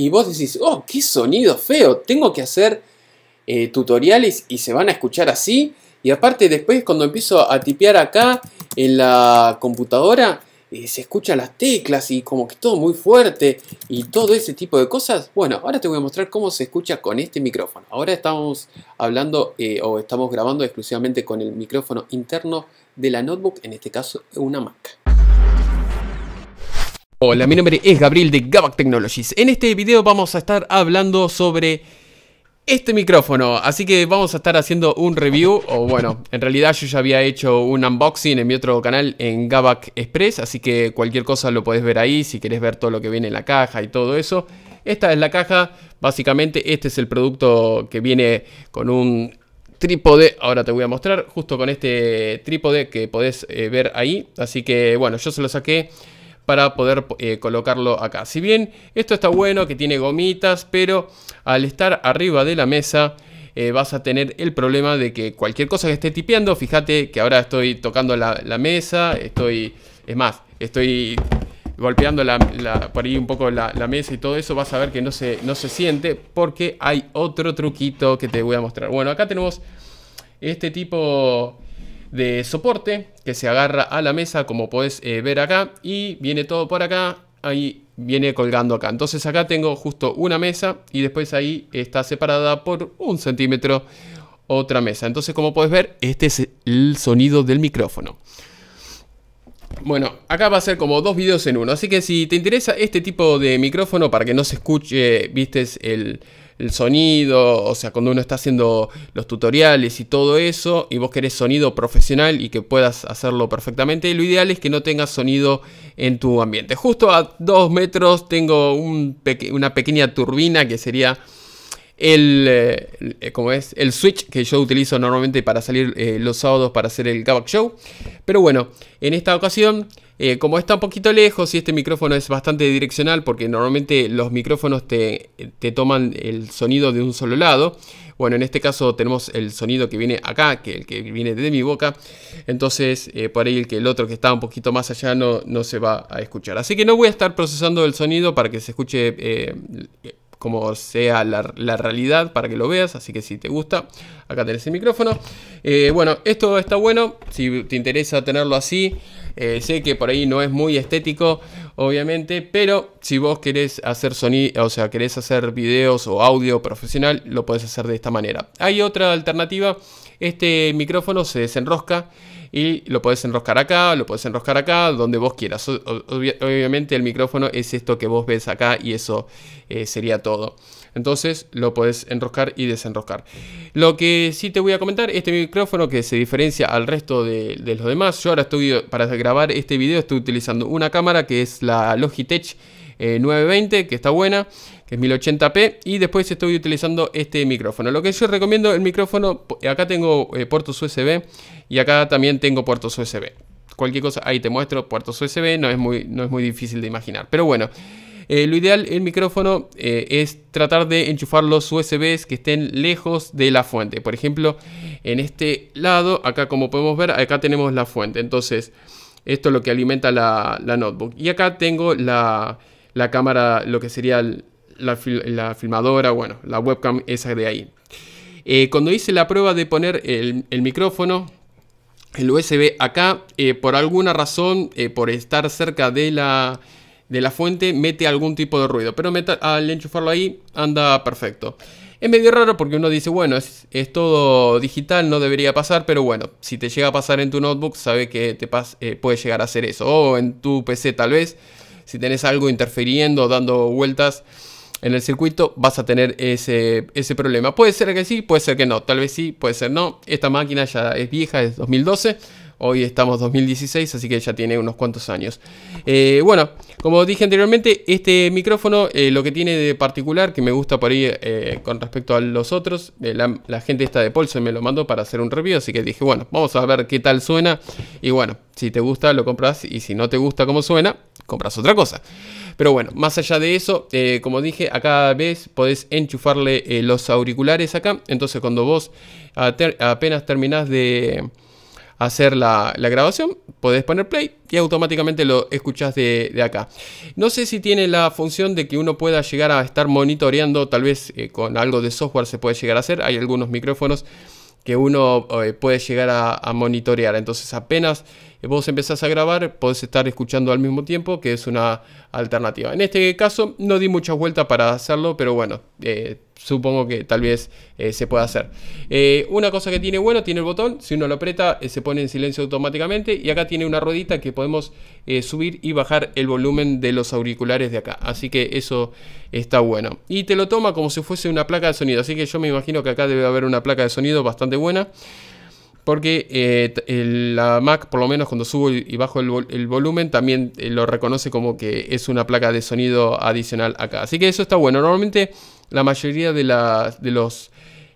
y vos decís, oh, qué sonido feo, tengo que hacer eh, tutoriales y se van a escuchar así. Y aparte después cuando empiezo a tipear acá en la computadora, eh, se escuchan las teclas y como que todo muy fuerte y todo ese tipo de cosas. Bueno, ahora te voy a mostrar cómo se escucha con este micrófono. Ahora estamos hablando eh, o estamos grabando exclusivamente con el micrófono interno de la notebook, en este caso una Mac. Hola, mi nombre es Gabriel de Gabac Technologies. En este video vamos a estar hablando sobre este micrófono, así que vamos a estar haciendo un review, o bueno, en realidad yo ya había hecho un unboxing en mi otro canal en Gabac Express, así que cualquier cosa lo podés ver ahí, si querés ver todo lo que viene en la caja y todo eso. Esta es la caja, básicamente este es el producto que viene con un trípode, ahora te voy a mostrar, justo con este trípode que podés eh, ver ahí, así que bueno, yo se lo saqué para poder eh, colocarlo acá. Si bien esto está bueno, que tiene gomitas, pero al estar arriba de la mesa eh, vas a tener el problema de que cualquier cosa que esté tipeando, fíjate que ahora estoy tocando la, mesa, estoy, es más, estoy golpeando la, por ahí un poco la, la, mesa y todo eso, vas a ver que no se, no se siente porque hay otro truquito que te voy a mostrar. Bueno, acá tenemos este tipo de soporte que se agarra a la mesa como podés eh, ver acá y viene todo por acá, ahí viene colgando acá. Entonces acá tengo justo una mesa y después ahí está separada por un centímetro otra mesa. Entonces como podés ver este es el sonido del micrófono. Bueno, acá va a ser como dos videos en uno, así que si te interesa este tipo de micrófono para que no se escuche, eh, viste el el sonido, o sea, cuando uno está haciendo los tutoriales y todo eso, y vos querés sonido profesional y que puedas hacerlo perfectamente, lo ideal es que no tengas sonido en tu ambiente. Justo a dos metros tengo un una pequeña turbina que sería el, eh, es? el switch que yo utilizo normalmente para salir eh, los sábados para hacer el Kabak Show. Pero bueno, en esta ocasión eh, como está un poquito lejos y este micrófono es bastante direccional porque normalmente los micrófonos te, toman el sonido de un solo lado. Bueno, en este caso tenemos el sonido que viene acá, que el que viene de mi boca. Entonces, eh, por ahí el, que el otro que está un poquito más allá no, no se va a escuchar. Así que no voy a estar procesando el sonido para que se escuche eh, como sea la, realidad para que lo veas. Así que si te gusta, acá tenés el micrófono. Eh, bueno, esto está bueno. Si te interesa tenerlo así, eh, sé que por ahí no es muy estético, obviamente, pero si vos querés hacer sonido, o sea, querés hacer videos o audio profesional, lo podés hacer de esta manera. Hay otra alternativa. Este micrófono se desenrosca y lo podés enroscar acá, lo puedes enroscar acá, donde vos quieras. obviamente el micrófono es esto que vos ves acá y eso eh, sería todo. Entonces lo podés enroscar y desenroscar. Lo que sí te voy a comentar, este micrófono que se diferencia al resto de, de los demás, yo ahora estoy, para grabar este video, estoy utilizando una cámara que es la Logitech 920, eh, que está buena, que es 1080p. Y después estoy utilizando este micrófono. Lo que yo recomiendo, el micrófono, acá tengo eh, puertos USB y acá también tengo puertos USB. Cualquier cosa, ahí te muestro puertos USB, no es muy, no es muy difícil de imaginar. Pero bueno. Eh, lo ideal, el micrófono, es tratar de enchufar los USBs que estén lejos de la fuente. Por ejemplo, en este lado, acá como podemos ver, acá tenemos la fuente. Entonces, esto es lo que alimenta la notebook. Y acá tengo la, la cámara, lo que sería la, filmadora, bueno, la webcam esa de ahí. Eh, cuando hice la prueba de poner el, micrófono, el USB acá, eh, por alguna razón, eh, por estar cerca de la, de la fuente, mete algún tipo de ruido. Pero al enchufarlo ahí, anda perfecto. Es medio raro porque uno dice, bueno, es, todo digital, no debería pasar, pero bueno, si te llega a pasar en tu notebook, sabe que te puede llegar a hacer eso. O en tu PC tal vez, si tenés algo interfiriendo, dando vueltas en el circuito, vas a tener ese, ese problema. Puede ser que sí, puede ser que no, tal vez sí, puede ser no. Esta máquina ya es vieja, es 2012 Hoy estamos 2016, así que ya tiene unos cuantos años. Eh, bueno, como dije anteriormente, este micrófono eh, lo que tiene de particular, que me gusta por ahí eh, con respecto a los otros, la, gente está de y me lo mandó para hacer un review, así que dije, bueno, vamos a ver qué tal suena. Y bueno, si te gusta, lo compras y si no te gusta cómo suena, compras otra cosa. Pero bueno, más allá de eso, como dije, acá ves, podés enchufarle los auriculares acá. Entonces cuando vos apenas terminás de, hacer la, grabación, podés poner play y automáticamente lo escuchás de, acá. No sé si tiene la función de que uno pueda llegar a estar monitoreando, tal vez eh, con algo de software se puede llegar a hacer, hay algunos micrófonos que uno eh, puede llegar a, a monitorear, entonces apenas eh, vos empezás a grabar, podés estar escuchando al mismo tiempo, que es una alternativa. En este caso no di muchas vueltas para hacerlo, pero bueno, eh, supongo que tal vez eh, se pueda hacer. una cosa que tiene bueno, tiene el botón, si uno lo aprieta se pone en silencio automáticamente y acá tiene una ruedita que podemos subir y bajar el volumen de los auriculares de acá, así que eso está bueno. Y te lo toma como si fuese una placa de sonido, así que yo me imagino que acá debe haber una placa de sonido bastante buena porque eh, la Mac, por lo menos cuando subo y bajo el, volumen, también eh, lo reconoce como que es una placa de sonido adicional acá. Así que eso está bueno. Normalmente la mayoría de, los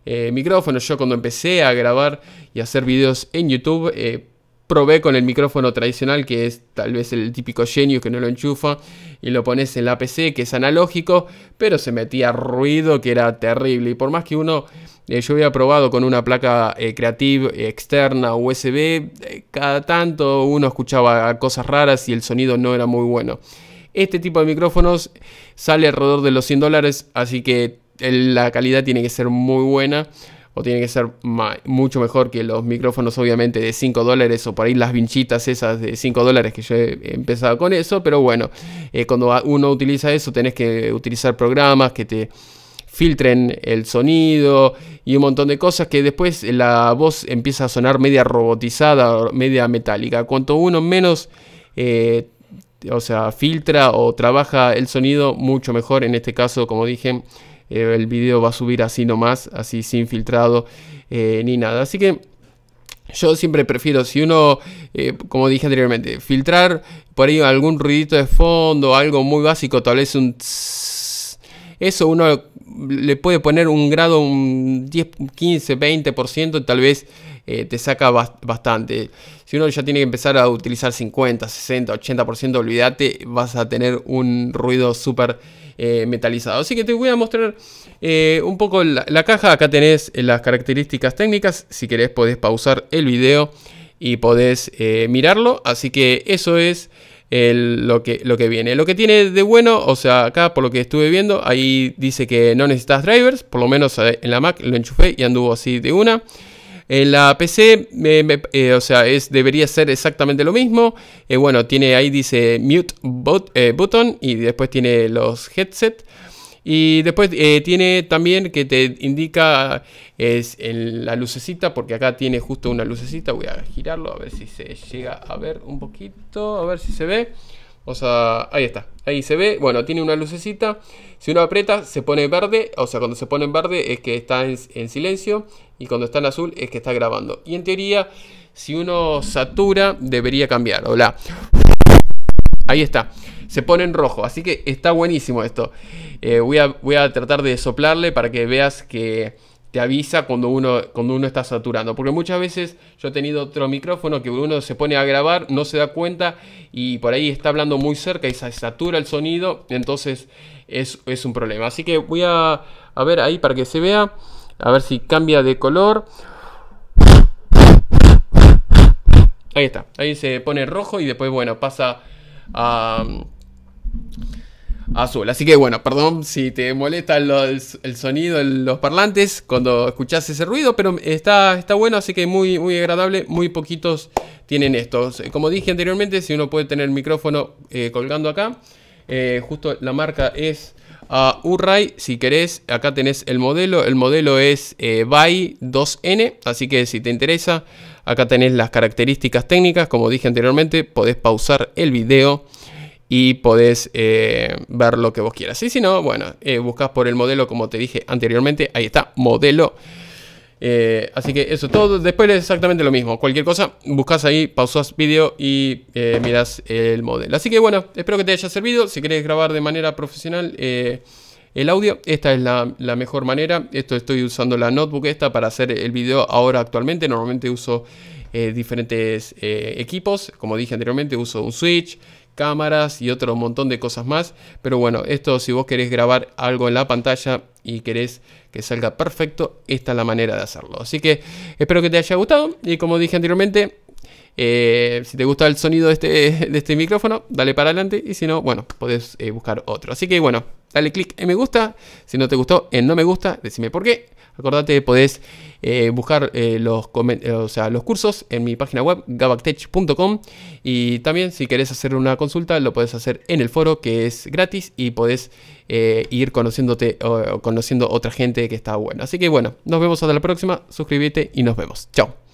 eh, micrófonos, yo cuando empecé a grabar y hacer videos en YouTube, probé con el micrófono tradicional, que es tal vez el típico genio que no lo enchufa, y lo pones en la PC, que es analógico, pero se metía ruido que era terrible. Y por más que uno, eh, yo había probado con una placa eh, Creative eh, externa USB, cada tanto uno escuchaba cosas raras y el sonido no era muy bueno. Este tipo de micrófonos sale alrededor de los 100 dólares, así que la calidad tiene que ser muy buena o tiene que ser mucho mejor que los micrófonos obviamente de 5 dólares o por ahí las vinchitas esas de 5 dólares que yo he empezado con eso, pero bueno, eh, cuando uno utiliza eso tenés que utilizar programas que te filtren el sonido y un montón de cosas que después la voz empieza a sonar media robotizada, media metálica. Cuanto uno menos, eh, o sea, filtra o trabaja el sonido, mucho mejor en este caso, como dije eh, el video va a subir así nomás, así sin filtrado eh, ni nada. Así que yo siempre prefiero, si uno, eh, como dije anteriormente, filtrar por ahí algún ruidito de fondo, algo muy básico, tal vez un... eso uno le puede poner un grado, un 10, 15, 20%, tal vez eh, te saca bastante. Si uno ya tiene que empezar a utilizar 50, 60, 80%, olvídate, vas a tener un ruido súper eh, metalizado. Así que te voy a mostrar eh, un poco la, caja. Acá tenés las características técnicas. Si querés podés pausar el video y podés mirarlo. Así que eso es... lo, que, lo que viene. Lo que tiene de bueno, o sea, acá por lo que estuve viendo, ahí dice que no necesitas drivers, por lo menos en la Mac lo enchufé y anduvo así de una. En la PC, eh, o sea, debería ser exactamente lo mismo. Eh, bueno, tiene ahí dice mute bot, eh, button y después tiene los headset. Y después tiene también que te indica es la lucecita, porque acá tiene justo una lucecita. Voy a girarlo a ver si se llega a ver un poquito, a ver si se ve. O sea, ahí está. Ahí se ve. Bueno, tiene una lucecita. Si uno aprieta, se pone verde. O sea, cuando se pone en verde es que está en, silencio. Y cuando está en azul es que está grabando. Y en teoría, si uno satura, debería cambiar. Hola. Ahí está. Se pone en rojo. Así que está buenísimo esto. Eh, voy, voy a tratar de soplarle para que veas que te avisa cuando uno, cuando uno está saturando. Porque muchas veces yo he tenido otro micrófono que uno se pone a grabar, no se da cuenta y por ahí está hablando muy cerca y se satura el sonido. Entonces es, es un problema. Así que voy a, a ver ahí para que se vea. A ver si cambia de color. Ahí está. Ahí se pone rojo y después, bueno, pasa a azul. Así que bueno, perdón si te molesta el sonido en los parlantes cuando escuchas ese ruido, pero está, está bueno, así que muy, muy agradable. Muy poquitos tienen estos. Eh, como dije anteriormente, si uno puede tener el micrófono eh, colgando acá, eh, justo la marca es a Si querés, acá tenés el modelo. El modelo es eh, BY 2N, así que si te interesa, acá tenés las características técnicas. Como dije anteriormente, podés pausar el video y podés eh, ver lo que vos quieras. Y si no, bueno, eh, buscas por el modelo como te dije anteriormente, ahí está, modelo. Eh, así que eso todo, después es exactamente lo mismo, cualquier cosa, buscas ahí, pausas vídeo y miras el modelo. Así que bueno, espero que te haya servido, si querés grabar de manera profesional el audio. Esta es la, mejor manera. Esto estoy usando la notebook esta para hacer el video ahora actualmente. Normalmente uso diferentes equipos. Como dije anteriormente, uso un Switch, cámaras y otro montón de cosas más. Pero bueno, esto si vos querés grabar algo en la pantalla y querés que salga perfecto, esta es la manera de hacerlo. Así que espero que te haya gustado y como dije anteriormente, eh, si te gusta el sonido este, de este, micrófono, dale para adelante y si no, bueno, podés eh, buscar otro. Así que bueno, dale clic en me gusta. Si no te gustó, en no me gusta, decime por qué. Acordate, podés eh, buscar los, o sea, los cursos en mi página web, gabactech.com. Y también, si querés hacer una consulta, lo podés hacer en el foro, que es gratis, y podés ir conociéndote o conociendo otra gente que está buena Así que bueno, nos vemos hasta la próxima. Suscríbete y nos vemos. Chao.